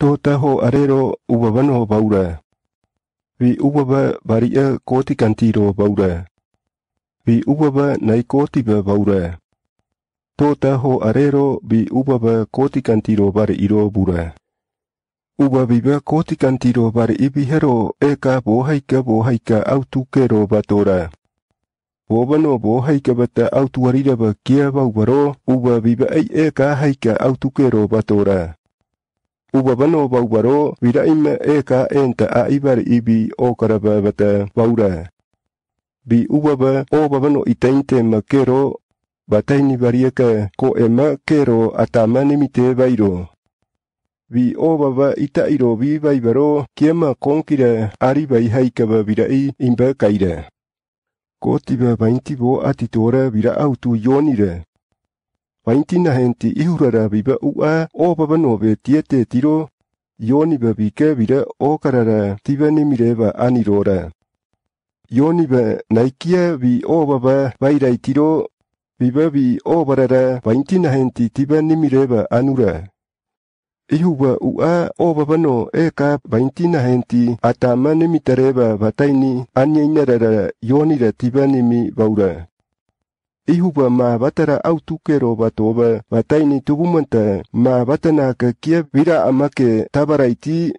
ho arero ubabano baura. Vi ubaba varia koti cantiro baura. Vi ubaba naikotiba baura. ho arero vi ubaba koti cantiro bare iro bura. Uba viva koti cantiro bare ibihero eka bohaika bohaika autukero batora. Wobano bo haika bata autuarira ba kia bau baro uba ba ei eka haika autukero batora. ubabano baubaro viraim eka enta a ibar ibi okarababata baura bi ubaba o babano itainte makero bataini barieka ko ema kero atamane mite bairo bi obaba itairo bi baibaro kiema konkira ari bai haikaba birai imba kaira kotiba baintibo atitora bira autu yonire vaintina henti ihurara viva u'a opapa nove tiete tiro yoniva vike vira okarara tivani mireva anirora. ba naikia vi baba vairai tiro viva vi oparara vaintina henti tivani mireva anura. Ihuwa u'a opapano eka vaintina henti atamani mitareva vataini anyainarara yonira mi vaura. ihuba ma batara autukero batoba bataini tubumanta ma batana kia bira amake tabaraiti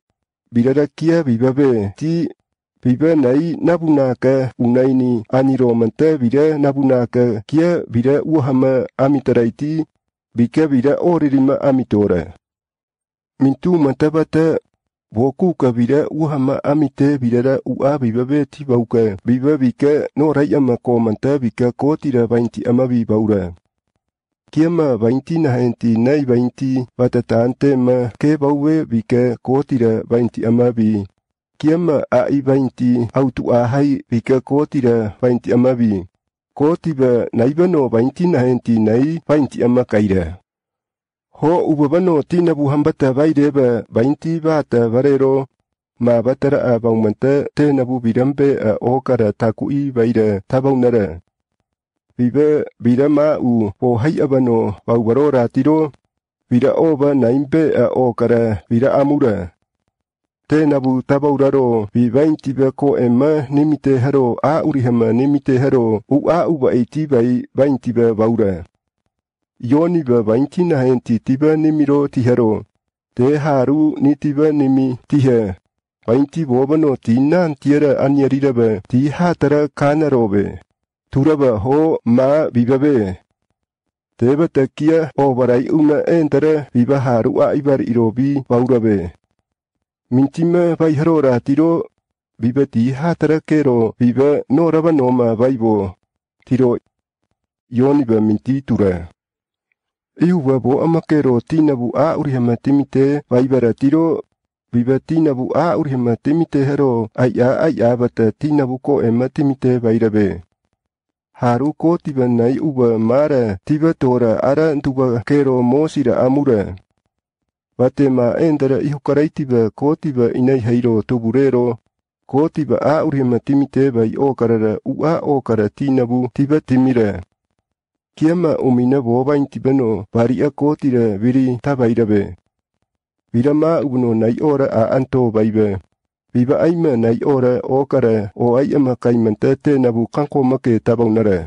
kia bibabe ti biba nai nabunaka unaini aniromanta bira nabunaka kia bira uhama amitaraiti bika bira oririma amitora mintu mantabata bwokuka bira uhama amite birara ua biba beti bauka biba bika norai ama komanta bika kotira bainti ama bibaura kiama bainti nahenti nai bainti batatante ma ke bauwe bika kotira bainti ama bi kiama ai bainti autu ahai bika kotira bainti ama bi kotiba naibano bainti nahenti nai bainti ama kaira ho upa pano tina pu hambata vai bainti vainti vata ma batara a vaumanta tēna bu birampe a ōkara taku i vaira tabaunara. Viva vira ma u po hai abano vauvaro rātiro, vira ova naimpe a ōkara vira amura. Tēna bu tabauraro vi vainti va ko e nimite haro a urihama nimite haro u a uva e tivai vainti va vaura. yoniga baintina henti tiba nimiro tiharo. Te haru ni tiba nimi tiha Bainti bobono tinan tiara anyarirabe tiha tara kanarobe. Turaba ho ma vivabe. Teba takia obarai una entara viva haru a ibar irobi baurabe. Mintima baiharo tiro viva ti tara kero viva noraba noma baibo. Tiro minti mintitura. ihuwapo amakero tinabu'a urihematemite vaivaratiro vivatinabu'a urihematemite hero ai'a ai'ávata tinabuko ematemite vairave haruko tivanai uva mara tora ara ntuvakero mosira amura ma endara ko tiba inai hairo tuburero kotiva a timite vai okarara a okara tiba timira. kia ma o mina wawain tibeno pari a kōtira viri tawairabe. Vira mā uno nei ora a anto baibe. Viva aima nai ora ōkara o aia ma kaimanta te nabu kanko make tabaunara.